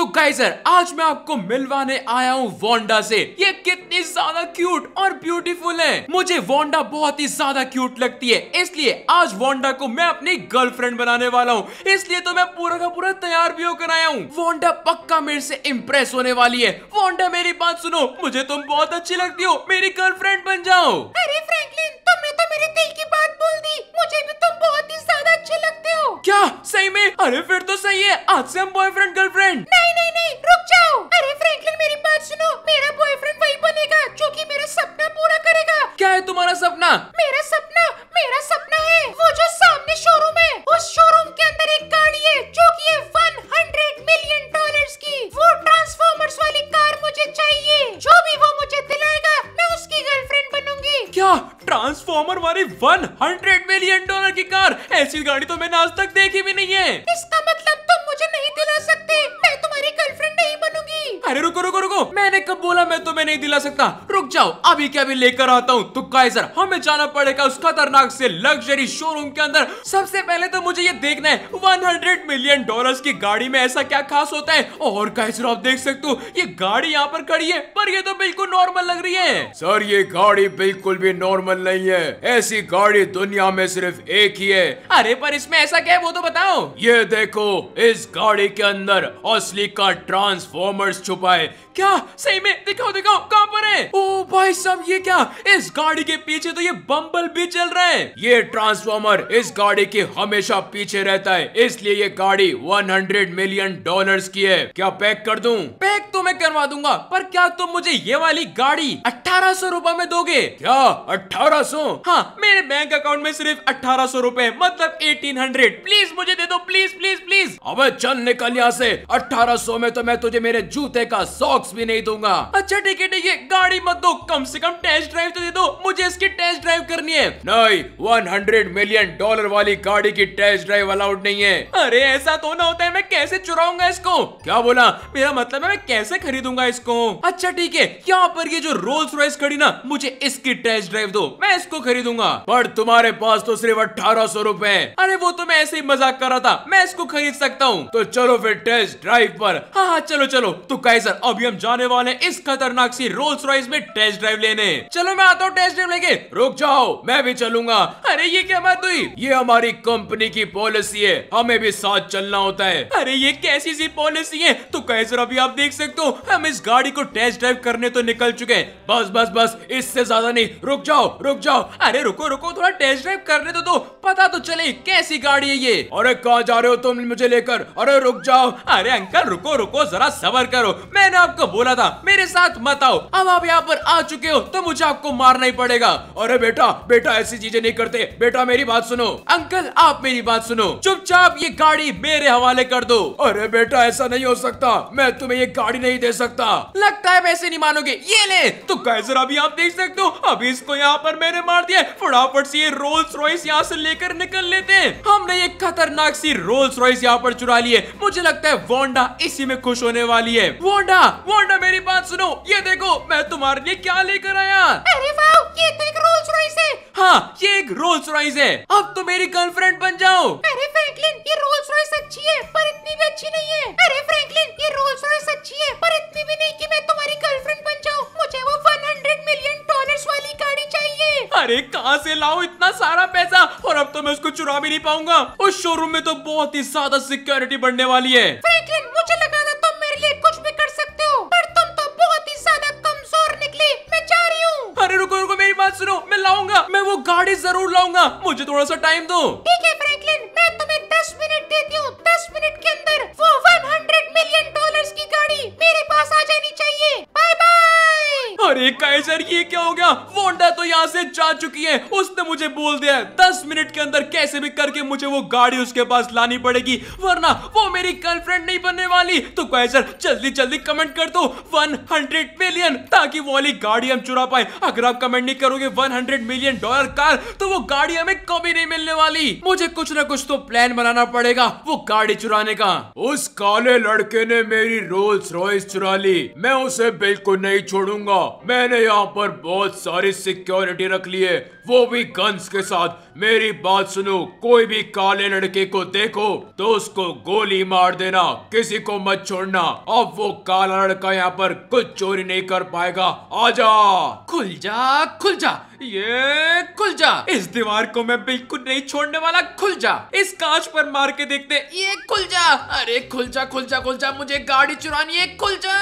तो गाइजर आज मैं आपको मिलवाने आया हूँ वोंडा से ये कितनी ज्यादा क्यूट और ब्यूटीफुल है मुझे वोंडा बहुत ही ज्यादा क्यूट लगती है इसलिए आज वोंडा को मैं अपनी गर्लफ्रेंड बनाने वाला हूँ इसलिए तो मैं पूरा का पूरा तैयार भी होकर आया हूँ वोंडा पक्का मेरे से इम्प्रेस होने वाली है वोंडा मेरी बात सुनो मुझे तुम बहुत अच्छी लगती हो मेरी गर्लफ्रेंड बन जाओ अरे फ्रैंकलिन तुमने तो मेरे दिल की बात बोल दी मुझे भी तुम बहुत ही ज्यादा अच्छे लगते हो क्या सही में अरे फिर तो सही है आज से हम बॉयफ्रेंड गर्लफ्रेंड नहीं हंड्रेड मिलियन डॉलर की कार ऐसी गाड़ी तो मैंने आज तक देखी भी नहीं है इसका मतलब तुम मुझे नहीं दिला सकते मैं तुम्हारी गर्लफ्रेंड नहीं बनूंगी अरे रुको रुको रुको मैंने कब बोला मैं तुम्हें नहीं दिला सकता जाओ अभी क्या भी लेकर आता हूँ तो काइजर हमें जाना पड़ेगा उस खतरनाक से लग्जरी शोरूम के अंदर सबसे पहले तो मुझे ये देखना है 100 मिलियन डॉलर्स की गाड़ी में ऐसा क्या खास होता है और काइजर आप देख सकते हो ये गाड़ी यहाँ पर खड़ी है पर ये तो बिल्कुल नॉर्मल लग रही है सर ये गाड़ी बिल्कुल भी नॉर्मल नहीं है ऐसी गाड़ी दुनिया में सिर्फ एक ही है अरे पर इसमें ऐसा क्या है वो तो बताओ ये देखो इस गाड़ी के अंदर असली का ट्रांसफॉर्मर छुपा है क्या सही में दिखाओ दिखाओ कहाँ पर है ओह भाई साहब ये क्या इस गाड़ी के पीछे तो ये बम्बल भी चल रहा है ये ट्रांसफॉर्मर इस गाड़ी के हमेशा पीछे रहता है इसलिए ये गाड़ी 100 मिलियन डॉलर्स की है क्या पैक कर दूं? पैक तो मैं करवा दूंगा पर क्या तुम तो मुझे ये वाली गाड़ी अठारह सौ रूपए में दोगे क्या अठारह सौ हाँ मेरे बैंक अकाउंट में सिर्फ अठारह सौ रूपए मतलब एटीन हंड्रेड प्लीज मुझे दे दो प्लीज प्लीज प्लीज अब चल निकल यहाँ से अठारह में तो मैं तुझे मेरे जूते का सॉक्स भी नहीं दूंगा अच्छा ठीक है ठीक है गाड़ी मत दो कम से कम टेस्ट ड्राइव तो दे दो मुझे इसकी टेस्ट ड्राइव करनी है नहीं 100 मिलियन डॉलर वाली गाड़ी की टेस्ट ड्राइव अलाउड नहीं है अरे ऐसा तो ना होता है मैं कैसे चुराऊंगा इसको क्या बोला मेरा मतलब है मैं कैसे खरीदूंगा इसको अच्छा ठीक है यहाँ पर ये जो रोल्स रॉयस खड़ी ना मुझे इसकी टेस्ट ड्राइव दो मैं इसको खरीदूंगा पर तुम्हारे पास तो सिर्फ अठारह सौ रूपए अरे वो तो मैं ऐसे ही मजाक कर रहा था मैं इसको खरीद सकता हूँ तो चलो फिर टेस्ट ड्राइव पर हाँ हाँ चलो चलो तो कैसर अभी हम जाने वाले इस खतरनाक सी रोल्स रॉयस में टेस्ट ड्राइव लेने चलो मैं आता हूँ टेस्ट ड्राइव लेके रुक जाओ मैं भी चलूंगा अरे ये क्या बात हुई ये हमारी कंपनी की पॉलिसी है हमें भी साथ चलना होता है अरे ये कैसी सी पॉलिसी है तो कैसे अभी आप देख सकते हो हम इस गाड़ी को टेस्ट ड्राइव करने तो निकल चुके हैं बस बस बस इससे ज्यादा नहीं रुक जाओ रुक जाओ अरे रुको रुको थोड़ा टेस्ट ड्राइव करने तो दो चले कैसी गाड़ी है ये अरे कहाँ जा रहे हो तुम मुझे लेकर अरे रुक जाओ अरे अंकल रुको रुको जरा सबर करो मैंने आपको बोला था मेरे साथ मत आओ अब आप यहाँ पर आ चुके हो तो मुझे आपको मारना ही पड़ेगा अरे बेटा बेटा ऐसी चीजें नहीं करते बेटा मेरी बात सुनो अंकल आप मेरी बात सुनो चुपचाप ये गाड़ी मेरे हवाले कर दो अरे बेटा ऐसा नहीं हो सकता मैं तुम्हें ये गाड़ी नहीं दे सकता लगता है वैसे नहीं मानोगे ये ले तो कैसर अभी आप देख सकते हो अभी इसको यहाँ पर मैंने मार दिया फटाफट से रोल्स रॉयस यहाँ से लेकर निकल कर लेते हैं हमने एक खतरनाक सी रोल्स रॉयस यहाँ पर चुरा लिए मुझे लगता है वोंडा इसी में खुश होने वाली है वोंडा वोंडा मेरी बात सुनो ये देखो मैं तुम्हारे लिए क्या लेकर आया अरे वाह ये तो एक रोल्स रॉयस है हाँ ये एक रोल्स रॉयस है अब तो मेरी गर्लफ्रेंड बन जाओ अरे फ्रैंकलिन ये रोल्स रॉयस अच्छी है पर इतनी भी अच्छी नहीं है अरे फ्रैंकलिन ये रोल्स रॉयस अच्छी है पर इतनी भी नहीं कि मैं तुम्हारी गर्लफ्रेंड बन जाऊँ मुझे वो 100 मिलियन डॉलर्स वाली गाड़ी चाहिए अरे कहाँ से लाओ इतना सारा पैसा और अब तो मैं उसको चुरा भी नहीं पाऊंगा उस शोरूम में तो बहुत ही ज्यादा सिक्योरिटी बढ़ने वाली है फ्रैंकलिन मुझे लगा था तुम मेरे लिए कुछ भी कर सकते हो पर तुम तो बहुत ही ज्यादा कमजोर निकले मैं जा रही हूँ अरे रुको रुको मेरी बात सुनो मैं लाऊंगा मैं वो गाड़ी जरूर लाऊंगा मुझे थोड़ा सा टाइम दो ठीक है फ्रैंकलिन मैं तुम्हें दस मिनट देती हूँ दस मिनट के अंदर वो वन मिलियन डॉलर की गाड़ी मेरे पास आ जानी चाहिए बाय बाय अरे कैसर ये क्या हो गया वोंडा तो यहाँ से जा चुकी है उसने मुझे बोल दिया है दस मिनट के अंदर कैसे भी करके मुझे वो गाड़ी उसके पास लानी पड़ेगी वरना वो मेरी गर्लफ्रेंड नहीं बनने वाली तो कैसर जल्दी जल्दी कमेंट कर दो वन हंड्रेड मिलियन ताकि वो वाली गाड़ी हम चुरा पाए अगर आप कमेंट नहीं करोगे one hundred million dollar car तो वो गाड़ी हमें कभी नहीं मिलने वाली मुझे कुछ ना कुछ तो प्लान बनाना पड़ेगा वो गाड़ी चुराने का उस काले लड़के ने मेरी रोल्स रॉयस चुरा ली मैं उसे बिल्कुल नहीं छोड़ूंगा मैंने यहाँ पर बहुत सारी सिक्योरिटी रख ली है वो भी गन्स के साथ मेरी बात सुनो कोई भी काले लड़के को देखो तो उसको गोली मार देना किसी को मत छोड़ना अब वो काला लड़का यहाँ पर कुछ चोरी नहीं कर पाएगा आजा खुल जा खुल जा ये खुल जा इस दीवार को मैं बिल्कुल नहीं छोड़ने वाला खुल जा इस कांच पर मार के देखते ये खुल जा अरे खुल जा खुल जा खुल जा मुझे गाड़ी चुरानी है खुल जा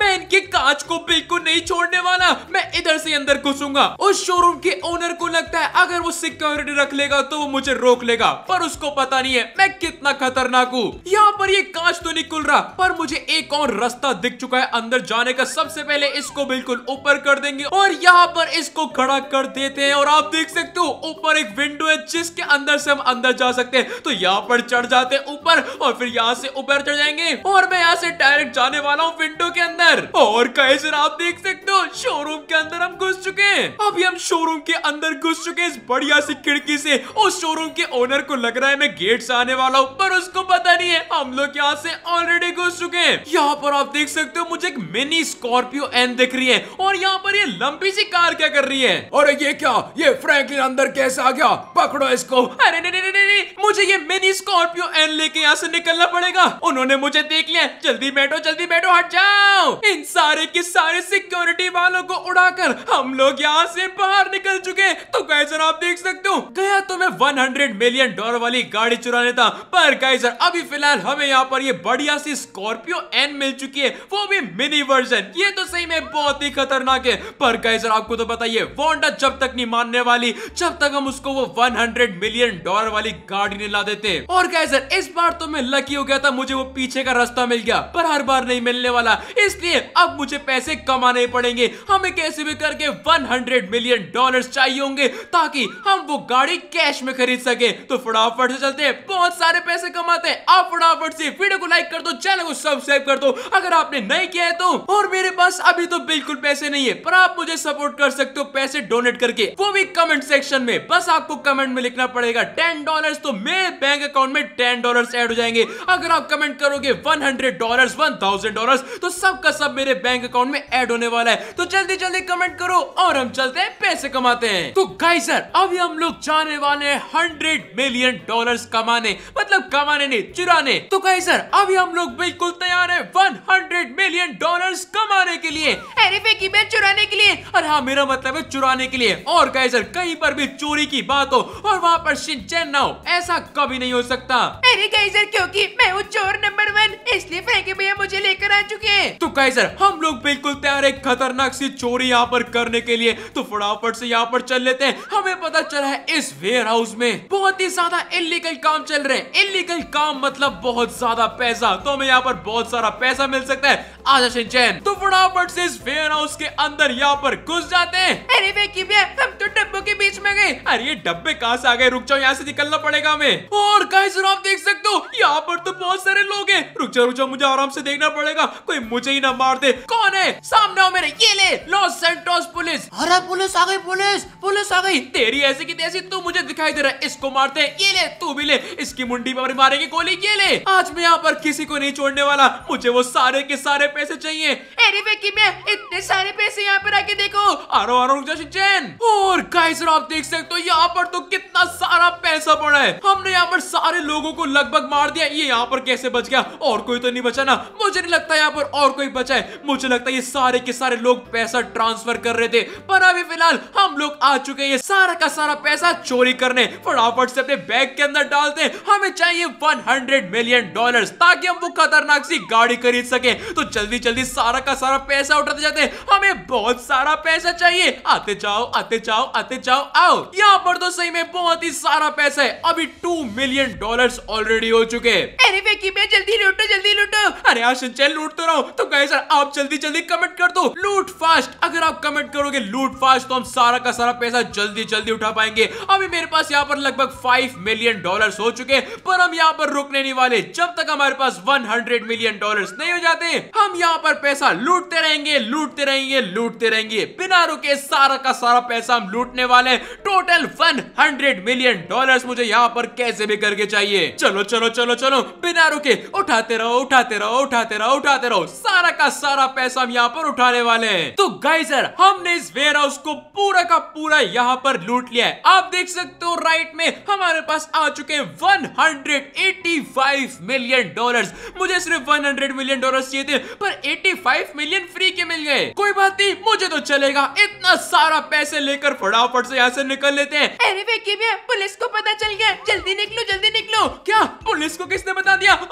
मैं इनके कांच को बिल्कुल नहीं छोड़ने वाला मैं इधर से अंदर घुसूंगा उस शोरूम के ओनर को लगता है अगर वो सिक्योरिटी रख लेगा तो वो मुझे रोक लेगा पर उसको पता नहीं है मैं कितना खतरनाक हूँ यहाँ पर ये कांच तो नहीं खुल रहा पर मुझे एक और रास्ता दिख चुका है अंदर जाने का सबसे पहले इसको बिल्कुल ऊपर कर देंगे और यहाँ पर इसको खड़ा पूरा कर देते हैं और आप देख सकते हो ऊपर एक विंडो है जिसके अंदर से हम अंदर जा सकते हैं तो यहाँ पर चढ़ जाते हैं ऊपर और फिर यहाँ से ऊपर चढ़ जाएंगे और मैं यहाँ से डायरेक्ट जाने वाला हूँ विंडो के अंदर और कैसे आप देख सकते हो शोरूम के अंदर हम घुस चुके हैं अभी हम शोरूम के अंदर घुस चुके हैं इस बढ़िया सी खिड़की से उस शोरूम के ओनर को लग रहा है मैं गेट से आने वाला हूँ पर उसको पता नहीं है हम लोग यहाँ से ऑलरेडी घुस चुके हैं यहाँ पर आप देख सकते हो मुझे एक मिनी स्कॉर्पियो एन दिख रही है और यहाँ पर ये लंबी सी कार क्या कर रही है और ये क्या ये फ्रैंकलिन अंदर कैसे आ गया पकड़ो इसको अरे नहीं नहीं नहीं मुझे ये मिनी स्कॉर्पियो एन लेके यहाँ से निकलना पड़ेगा उन्होंने मुझे देख लिया जल्दी बैठो जल्दी बैठो हट जाओ इन सारे के सारे सिक्योरिटी वालों को उड़ाकर हम लोग यहाँ से बाहर निकल चुके तो गाइजर आप देख सकते हो गया तो मैं 100 मिलियन डॉलर वाली गाड़ी चुराने था पर गाइजर अभी फिलहाल हमें यहाँ पर ये बढ़िया सी स्कॉर्पियो एन मिल चुकी है वो भी मिनी वर्जन ये तो सही में बहुत ही खतरनाक है पर गाइजर आपको तो बताइए वॉन होंडा जब तक नहीं मानने वाली जब तक हम उसको वो 100 मिलियन डॉलर वाली गाड़ी नहीं ला देते और कैसर इस बार तो मैं लकी हो गया था मुझे वो पीछे का रास्ता मिल गया पर हर बार नहीं मिलने वाला इसलिए अब मुझे पैसे कमाने पड़ेंगे हमें कैसे भी करके वन मिलियन डॉलर चाहिए होंगे ताकि हम वो गाड़ी कैश में खरीद सके तो फटाफट से चलते बहुत सारे पैसे कमाते आप फटाफट से वीडियो को लाइक कर दो चैनल को सब्सक्राइब कर दो अगर आपने नहीं किया है तो और मेरे पास अभी तो बिल्कुल पैसे नहीं है पर आप मुझे सपोर्ट कर सकते हो पैसे डोनेट करके वो भी कमेंट सेक्शन में बस आपको कमेंट में लिखना पड़ेगा टेन डॉलर तो मेरे बैंक अकाउंट में टेन डॉलर एड हो जाएंगे अगर आप कमेंट करोगे one hundred dollar one thousand dollar तो सबका सब मेरे बैंक अकाउंट में एड होने वाला है तो जल्दी जल्दी कमेंट करो और हम चलते हैं पैसे कमाते हैं तो गाई सर अभी हम लोग जाने वाले हंड्रेड मिलियन डॉलर कमाने मतलब कमाने नहीं चुराने तो गाई सर अभी हम लोग बिल्कुल तैयार है वन हंड्रेड मिलियन डॉलर कमाने के लिए अरे मैं चुराने के लिए और हाँ मेरा मतलब है चुरा छुड़ाने के लिए और कहे सर कहीं पर भी चोरी की बात हो और वहाँ पर सिंचन ना हो ऐसा कभी नहीं हो सकता अरे कहीं सर क्योंकि मैं हूँ चोर नंबर वन इसलिए फ्रैंकी भैया मुझे लेकर आ चुके हैं तो कहे सर हम लोग बिल्कुल तैयार है खतरनाक सी चोरी यहाँ पर करने के लिए तो फटाफट से यहाँ पर चल लेते हैं हमें पता चला है इस वेयर हाउस में बहुत ही ज्यादा इलीगल काम चल रहे हैं इलीगल काम मतलब बहुत ज्यादा पैसा तो हमें यहाँ पर बहुत सारा पैसा मिल सकता है आजा सिंचैन तो फटाफट से इस वेयर हाउस के अंदर यहाँ पर घुस जाते हैं अरे वे की हम तो डब्बों के बीच में गए अरे ये डब्बे कहाँ से आ गए रुक जाओ यहाँ से निकलना पड़ेगा हमें और कहीं गाइस आप देख सकते हो यहाँ पर तो बहुत सारे लोग हैं रुक जाओ रुक जाओ मुझे आराम से देखना पड़ेगा कोई मुझे ही ना मार दे कौन है सामने हो मेरे ये ले लॉस सेंटोस पुलिस अरे पुलिस आ गई पुलिस पुलिस आ गई तेरी ऐसी की तैसी तू मुझे दिखाई दे रहा है इसको मारते हैं ये ले तू भी ले इसकी मुंडी पर मारेगी गोली ये ले आज मैं यहाँ पर किसी को नहीं छोड़ने वाला मुझे वो सारे के सारे पैसे चाहिए अरे विक्की मैं इतने सारे पैसे यहाँ पर आके देखो आरो आरो रुक और गाइस आप देख सकते हो यहाँ पर तो कितना सारा पैसा पड़ा है हमने यहाँ पर सारे लोगों को लगभग मार दिया ये यहाँ पर कैसे बच गया और कोई तो नहीं बचा ना मुझे नहीं लगता यहाँ पर और कोई बचा है मुझे मुझे लगता है ये सारे के सारे लोग पैसा ट्रांसफर कर रहे थे पर अभी फिलहाल हम लोग आ चुके हैं सारा का सारा पैसा चोरी करने फटाफट से अपने बैग के अंदर डालते हमें चाहिए 100 मिलियन डॉलर ताकि हम वो खतरनाक सी गाड़ी खरीद सके तो जल्दी जल्दी सारा का सारा पैसा उठाते जाते हमें बहुत सारा पैसा चाहिए आते जाओ आते जाओ आते जाओ आओ यहाँ पर तो सही में बहुत ही सारा पैसा है अभी टू मिलियन डॉलर ऑलरेडी हो चुके हैं फेंकी मैं जल्दी लूटो जल्दी लूटो अरे यार चल लूट तो रहा हूँ तो कहे सर आप जल्दी जल्दी कमेंट कर दो लूट फास्ट अगर आप कमेंट करोगे लूट फास्ट तो हम सारा का सारा पैसा जल्दी जल्दी उठा पाएंगे अभी मेरे पास यहाँ पर लगभग फाइव मिलियन डॉलर हो चुके पर हम यहाँ पर रुकने नहीं वाले जब तक हमारे पास वन हंड्रेड मिलियन डॉलर नहीं हो जाते हम यहाँ पर पैसा लूटते रहेंगे लूटते रहेंगे लूटते रहेंगे बिना रुके सारा का सारा पैसा हम लूटने वाले total one hundred million dollar मुझे यहाँ पर कैसे भी करके चाहिए चलो चलो चलो चलो बिना बिना रुके उठाते रहो उठाते रहो उठाते रहो उठाते रहो सारा का सारा पैसा हम यहाँ पर उठाने वाले हैं तो गाइजर हमने इस वेयर हाउस को पूरा का पूरा यहाँ पर लूट लिया है आप देख सकते हो राइट में हमारे पास आ चुके हैं 185 मिलियन डॉलर मुझे सिर्फ 100 मिलियन डॉलर चाहिए थे पर 85 मिलियन फ्री के मिल गए कोई बात नहीं मुझे तो चलेगा इतना सारा पैसे लेकर फटाफट से यहाँ से निकल लेते हैं अरे पुलिस को पता चल गया जल्दी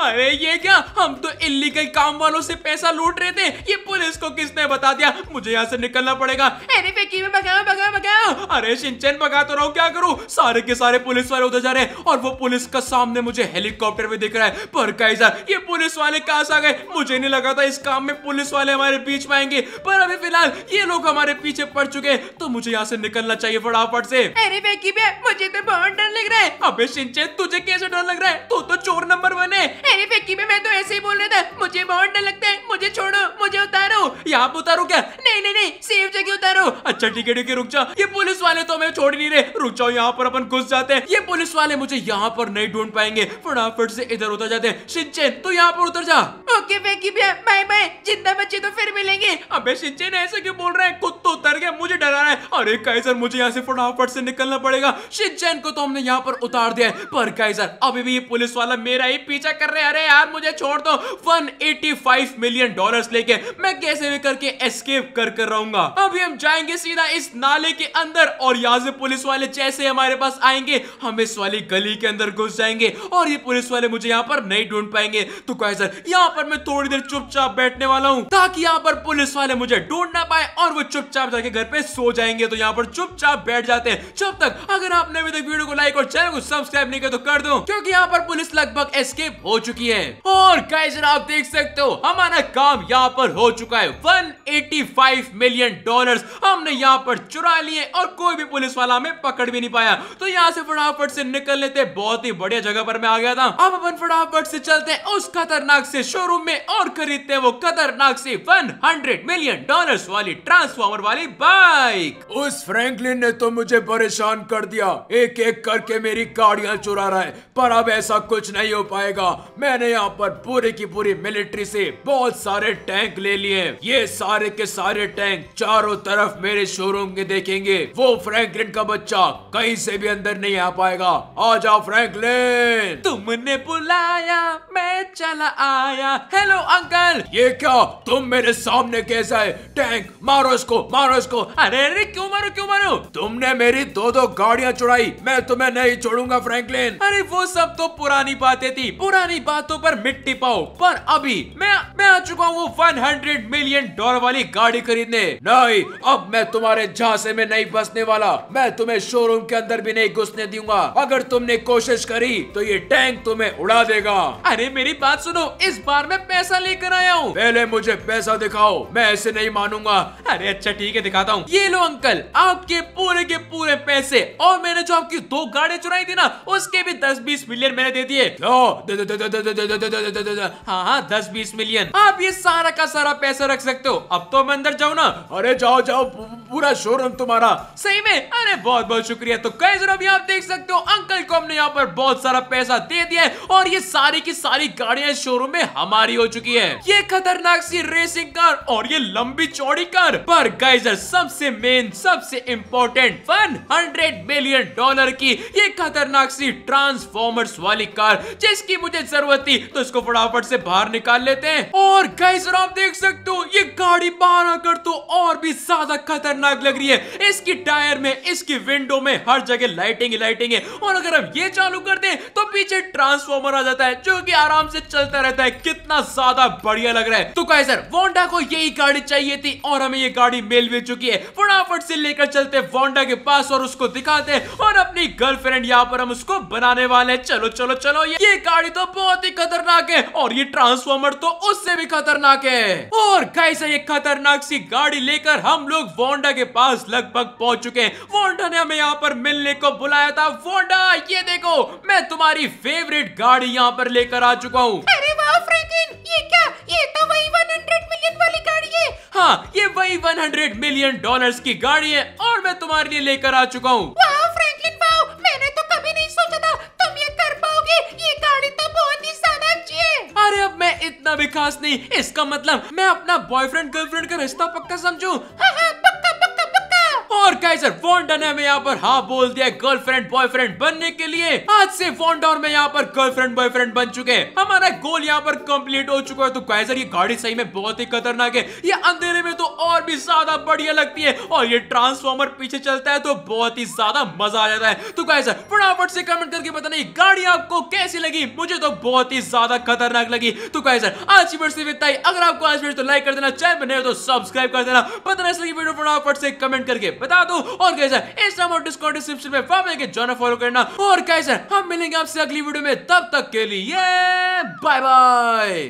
अरे ये क्या हम तो इलीगल काम वालों से पैसा लूट रहे थे ये पुलिस को किसने बता दिया मुझे यहाँ से निकलना पड़ेगा अरे फेंकी में भगाओ भगाओ भगाओ अरे सिंचन भगा तो रहा हूँ क्या करूँ सारे के सारे पुलिस वाले उधर जा रहे हैं और वो पुलिस का सामने मुझे हेलीकॉप्टर में दिख रहा है पर कैसा ये पुलिस वाले कहा आ गए मुझे नहीं लगा था इस काम में पुलिस वाले हमारे बीच में आएंगे पर अभी फिलहाल ये लोग हमारे पीछे पड़ चुके हैं तो मुझे यहाँ से निकलना चाहिए फटाफट से अरे बेकी मुझे तो बहुत डर लग रहा है अबे सिंचन तुझे कैसे डर लग रहा है तू तो चोर नंबर वन है अरे फेंकी में मैं तो ऐसे ही बोल रहा था मुझे बहुत डर लगता है मुझे छोड़ो मुझे उतारो यहाँ पे उतारो क्या नहीं नहीं सेफ जगह उतारो अच्छा ठीक है ठीक है रुक जा ये पुलिस वाले तो हमें छोड़ नहीं रहे रुक जाओ यहाँ पर अपन घुस जाते हैं ये पुलिस वाले मुझे यहाँ पर नहीं ढूंढ पाएंगे फटाफट से इधर उतर जाते हैं शिनचैन तो यहाँ पर उतर जा ओके बेकी भैया बाय बाय जिंदा बच्चे तो फिर मिलेंगे अबे शिनचैन ऐसे क्यों बोल रहे हैं खुद तो उतर गया मुझे डरा रहा है अरे कैसर मुझे यहाँ से फटाफट से निकलना पड़ेगा शिनचैन को तो हमने यहाँ पर उतार दिया पर कैसर अभी भी ये पुलिस वाला मेरा ही पीछा कर रहे हैं अरे यार मुझे छोड़ दो 185 मिलियन डॉलर लेके मैं कैसे भी करके एस्केप कर डर कर रहूंगा अभी हम जाएंगे सीधा इस नाले के अंदर और यहाँ से पुलिस वाले जैसे हमारे पास आएंगे हम इस वाली गली के अंदर घुस जाएंगे और ये पुलिस वाले मुझे यहाँ पर नहीं ढूंढ पाएंगे तो कहे सर यहाँ पर मैं थोड़ी देर चुपचाप बैठने वाला हूँ ताकि यहाँ पर पुलिस वाले मुझे ढूंढ ना पाए और वो चुपचाप जाके घर पे सो जाएंगे तो यहाँ पर चुपचाप बैठ जाते हैं जब तक अगर आपने अभी तक वीडियो को लाइक और चैनल को सब्सक्राइब नहीं किया तो कर दो क्योंकि यहाँ पर पुलिस लगभग एस्केप हो चुकी है और गाइस आप देख सकते हो हमारा काम यहाँ पर हो चुका है 185 फाइव मिलियन डॉलर्स हमने यहाँ पर चुरा लिए और कोई भी पुलिस वाला हमें पकड़ भी नहीं पाया तो यहाँ से फटाफट से निकल लेते बहुत ही बढ़िया जगह पर मैं आ गया था अब अपन फटाफट से चलते हैं उस खतरनाक से शोरूम में और खरीदते हैं वो खतरनाक से 100 मिलियन डॉलर्स वाली ट्रांसफॉर्मर वाली बाइक उस फ्रैंकलिन ने तो मुझे परेशान कर दिया एक एक करके मेरी गाड़िया चुरा रहा है पर अब ऐसा कुछ नहीं हो पाएगा मैंने यहाँ पर पूरी की पूरी मिलिट्री से बहुत सारे टैंक ले लिए ये सारे के सारे टैंक चारों तरफ मेरे शोरूम के देखेंगे वो फ्रैंकलिन का बच्चा कहीं से भी अंदर नहीं आ पाएगा आ जाओ फ्रैंकलिन तुमने बुलाया मैं चला आया हेलो अंकल ये क्या तुम मेरे सामने कैसा है टैंक मारो इसको मारो इसको अरे अरे क्यों मारो क्यों मारो तुमने मेरी दो दो गाड़ियाँ चुराई मैं तुम्हें नहीं छोड़ूंगा फ्रैंकलिन अरे वो सब तो पुरानी बातें थी पुरानी बातों पर मिट्टी पाओ पर अभी मैं मैं आ चुका हूँ वन हंड्रेड मिलियन डॉलर वाली गाड़ी खरीदने नहीं अब मैं तुम्हारे झांसे में नहीं बसने वाला मैं तुम्हें शोरूम के अंदर भी नहीं घुसने दूंगा अगर तुमने कोशिश करी तो ये टैंक तुम्हें उड़ा देगा अरे मेरी बात सुनो इस बार मैं पैसा लेकर आया हूँ पहले मुझे पैसा दिखाओ मैं ऐसे नहीं मानूंगा अरे अच्छा ठीक है दिखाता हूँ ये लो अंकल आपके पूरे के पूरे पैसे और मैंने जो आपकी दो गाड़ी चुराई थी ना उसके भी दस बीस मिलियन मैंने दे दिए हाँ हाँ दस बीस मिलियन आप ये सारा का सारा पैसा रख सकते हो अब तो मैं अंदर जाओ ना अरे जाओ जाओ पूरा शोरूम तुम्हारा सही में अरे बहुत बहुत शुक्रिया तो कई जरूर आप देख सकते हो अंकल को हमने यहाँ पर बहुत सारा पैसा दे दिया है और ये सारी की सारी गाड़िया शोरूम में हमारी हो चुकी है ये खतरनाक सी रेसिंग कार और ये लंबी चौड़ी कार पर गाइजर सबसे मेन सबसे इम्पोर्टेंट 100 मिलियन डॉलर की ये खतरनाक सी ट्रांसफॉर्मर्स वाली कार जिसकी मुझे जरूरत थी तो इसको फटाफट से बाहर निकाल लेते हैं और गाइजर आप देख सकते हो ये गाड़ी बाहर टक्कर तो और भी ज्यादा खतरनाक लग रही है इसकी टायर में इसकी विंडो में हर जगह लाइटिंग ही लाइटिंग है और अगर हम ये चालू कर दें तो पीछे ट्रांसफॉर्मर आ जाता है जो कि आराम से चलता रहता है कितना ज्यादा बढ़िया लग रहा है तो कहे सर वोंडा को यही गाड़ी चाहिए थी और हमें ये गाड़ी मिल भी चुकी है फटाफट से लेकर चलते वोंडा के पास और उसको दिखाते हैं और अपनी गर्लफ्रेंड यहाँ पर हम उसको बनाने वाले हैं चलो चलो चलो ये, ये गाड़ी तो बहुत ही खतरनाक है और ये ट्रांसफॉर्मर तो उससे भी खतरनाक है और कैसे ये खतरनाक सी की गाड़ी लेकर हम लोग वोंडा के पास लगभग पहुंच चुके हैं वोंडा ने हमें यहाँ पर मिलने को बुलाया था वोंडा ये देखो मैं तुम्हारी फेवरेट गाड़ी यहाँ पर लेकर आ चुका हूँ अरे वाह ये क्या ये तो वही 100 मिलियन वाली गाड़ी है हाँ ये वही 100 मिलियन डॉलर्स की गाड़ी है और मैं तुम्हारे लिए लेकर आ चुका हूँ इतना भी खास नहीं इसका मतलब मैं अपना बॉयफ्रेंड गर्लफ्रेंड का रिश्ता पक्का समझू और कैसर वॉन्डा ने हमें यहाँ पर हाँ बोल दिया गर्लफ्रेंड बॉयफ्रेंड बनने के लिए आज से वॉन्डा और मैं यहाँ पर गर्लफ्रेंड बॉयफ्रेंड बन चुके हैं हमारा गोल यहाँ पर कंप्लीट हो चुका है तो कैसर ये गाड़ी सही में बहुत ही खतरनाक है ये अंधेरे में तो और भी ज्यादा बढ़िया लगती है और ये ट्रांसफॉर्मर पीछे चलता है तो बहुत ही ज्यादा मजा आ जाता है तो कैसर फटाफट से कमेंट करके बताना गाड़ी आपको कैसी लगी मुझे तो बहुत ही ज्यादा खतरनाक लगी तो कैसर आज की सिर्फ इतना ही अगर आपको आज वीडियो तो लाइक कर देना चैनल बने तो सब्सक्राइब कर देना पता नहीं वीडियो फटाफट से कमेंट करके बता बता दूं और कैसे इंस्टाग्राम और डिस्कॉर्ड डिस्क्रिप्शन में फॉर्म लेके जो फॉलो करना और कैसे हम मिलेंगे आपसे अगली वीडियो में तब तक के लिए बाय बाय